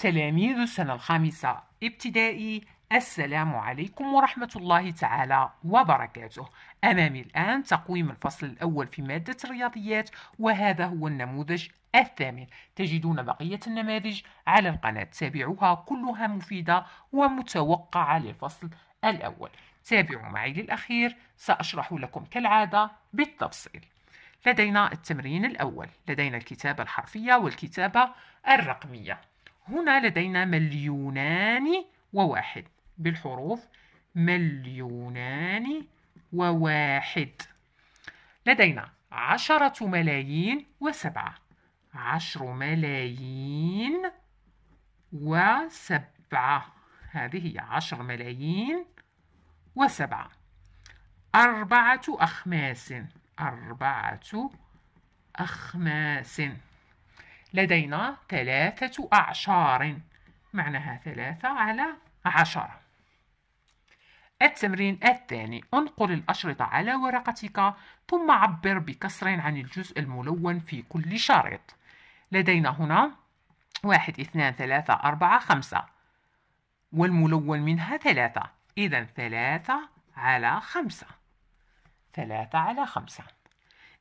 تلاميذ السنة الخامسة ابتدائي السلام عليكم ورحمة الله تعالى وبركاته أمامي الآن تقويم الفصل الأول في مادة الرياضيات وهذا هو النموذج الثامن تجدون بقية النماذج على القناة تابعوها كلها مفيدة ومتوقعة للفصل الأول تابعوا معي للأخير سأشرح لكم كالعادة بالتفصيل لدينا التمرين الأول لدينا الكتابة الحرفية والكتابة الرقمية هنا لدينا مليونان وواحد بالحروف مليونان وواحد لدينا عشرة ملايين وسبعة عشر ملايين وسبعة هذه هي عشر ملايين وسبعة أربعة أخماس أربعة أخماس لدينا ثلاثة أعشار معناها ثلاثة على عشرة التمرين الثاني انقل الأشرطة على ورقتك ثم عبر بكسر عن الجزء الملون في كل شريط لدينا هنا واحد اثنان ثلاثة أربعة خمسة والملون منها ثلاثة إذا ثلاثة على خمسة ثلاثة على خمسة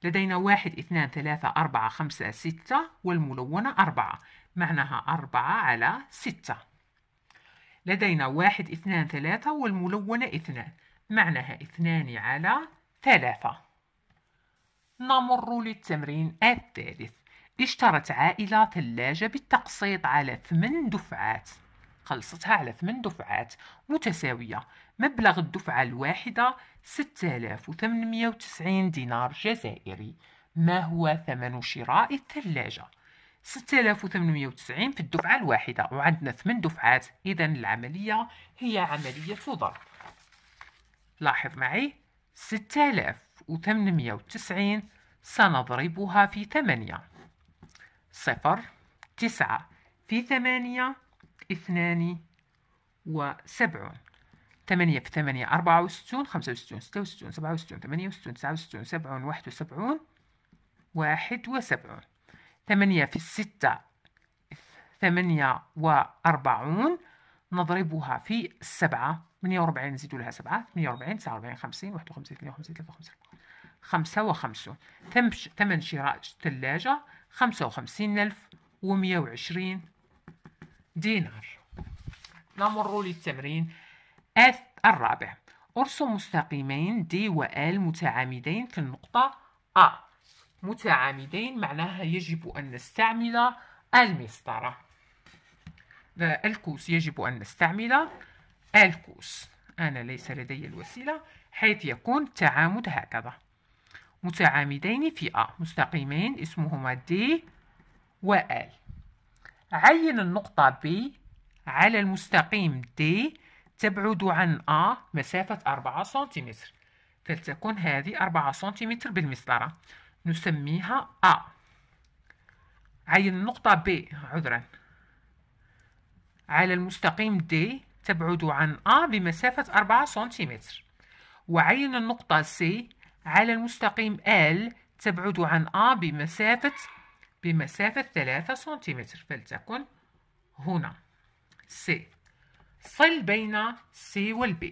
لدينا واحد اثنان ثلاثة أربعة خمسة ستة والملونة أربعة معناها أربعة على ستة لدينا واحد اثنان ثلاثة والملونة اثنان معناها اثنان على ثلاثة نمر للتمرين الثالث اشترت عائلة ثلاجة بالتقسيط على ثمن دفعات خلصتها على ثمان دفعات متساوية مبلغ الدفعة الواحدة 6890 دينار جزائري ما هو ثمن شراء الثلاجة 6890 في الدفعة الواحدة وعندنا ثمان دفعات إذا العملية هي عملية ضرب لاحظ معي 6890 سنضربها في ثمانية صفر تسعة في ثمانية اثنان وسبعون ثمانية في ثمانية أربعة وستون خمسة وستون ستة وستون سبعة وستون ثمانية وستون تسعة وستون سبعون واحد وسبعون واحد وسبعون ثمانية في ستة ثمانية وأربعون نضربها في سبعة ثمانية وأربعين نزيد لها سبعة ثمانية وأربعين تسعة وأربعين خمسين واحد وخمسين اثنين وخمسين ثلاثة وخمسين خمسة وخمسون ثمن شراء ثلاجة خمسة وخمسين ألف ومية وعشرين دينار نمر للتمرين الرابع ارسم مستقيمين دي و ال متعامدين في النقطة A متعامدين معناها يجب أن نستعمل المسطرة الكوس يجب أن نستعمل الكوس أنا ليس لدي الوسيلة حيث يكون التعامد هكذا متعامدين في A مستقيمين اسمهما دي و ال عين النقطة B على المستقيم D تبعد عن A مسافة 4 سنتيمتر فلتكن هذه 4 سنتيمتر بالمسطرة نسميها A عين النقطة B عذرا على المستقيم D تبعد عن A بمسافة 4 سنتيمتر وعين النقطة C على المستقيم L تبعد عن A بمسافة بمسافة ثلاثة سنتيمتر فلتكن هنا C صل بين C والB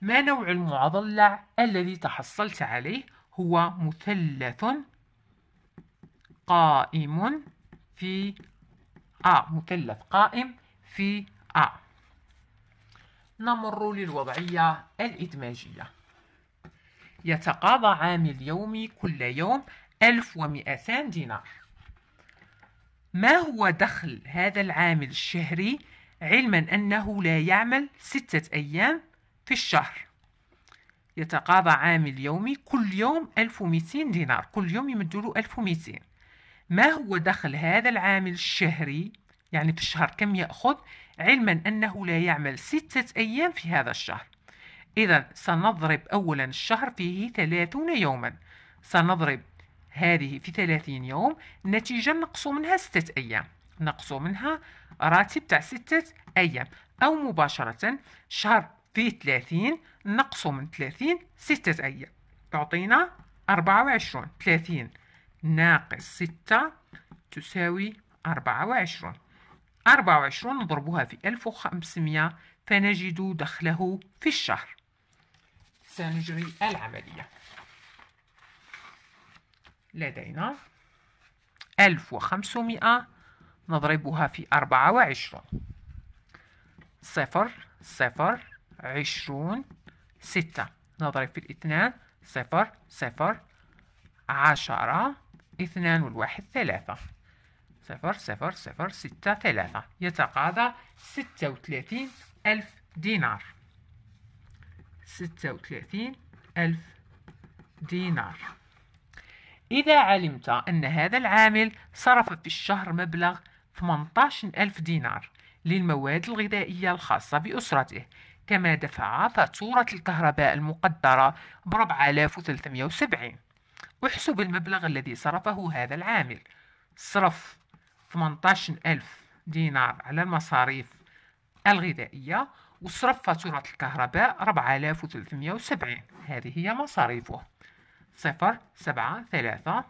ما نوع المضلع الذي تحصلت عليه هو مثلث قائم في A مثلث قائم في A نمر للوضعية الإدماجية يتقاضى عامل يومي كل يوم 1200 دينار ما هو دخل هذا العامل الشهري علما أنه لا يعمل ستة أيام في الشهر يتقاضى عامل يومي كل يوم 1200 دينار كل يوم يمدله 1200 ما هو دخل هذا العامل الشهري يعني في الشهر كم يأخذ علما أنه لا يعمل ستة أيام في هذا الشهر إذا سنضرب أولا الشهر فيه ثلاثون يوما سنضرب هذه في 30 يوم نتيجة نقصوا منها ستة أيام نقصوا منها راتب تاع ستة أيام أو مباشرة شهر في 30 نقصوا من 30 ستة أيام تعطينا 24 30 ناقص 6 تساوي 24 24 نضربها في 1500 فنجد دخله في الشهر سنجري العملية لدينا 1500 نضربها في أربعة وعشرون صفر صفر عشرون ستة نضرب في الاثنان صفر صفر عشرة اثنان والواحد ثلاثة صفر صفر صفر ستة ثلاثة يتقاضى ستة وثلاثين ألف دينار ستة وثلاثين ألف دينار إذا علمت أن هذا العامل صرف في الشهر مبلغ 18 ألف دينار للمواد الغذائية الخاصة بأسرته كما دفع فاتورة الكهرباء المقدرة ب 4370 احسب المبلغ الذي صرفه هذا العامل صرف 18 ألف دينار على المصاريف الغذائية وصرف فاتورة الكهرباء 4370 هذه هي مصاريفه صفر سبعة ثلاثة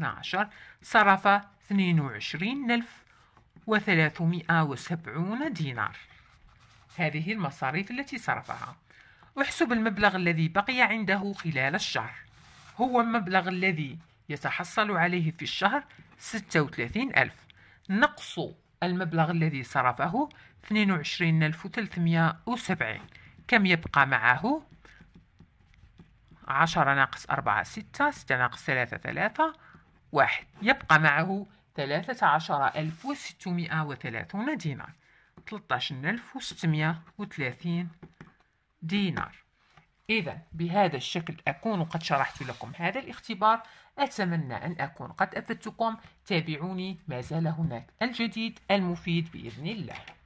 عشر صرف اثنين وعشرين ألف وثلاثمائة وسبعون دينار هذه المصاريف التي صرفها احسب المبلغ الذي بقي عنده خلال الشهر هو المبلغ الذي يتحصل عليه في الشهر ستة وثلاثين ألف نقص المبلغ الذي صرفه ألف وسبعين كم يبقى معه عشرة ناقص أربعة ستة ستة ناقص ثلاثة ثلاثة واحد يبقى معه ثلاثة عشر ألف وستمائة وثلاثون دينار ثلاثة ألف وستمائة وثلاثين دينار إذا بهذا الشكل أكون قد شرحت لكم هذا الاختبار أتمنى أن أكون قد أفدتكم تابعوني ما زال هناك الجديد المفيد بإذن الله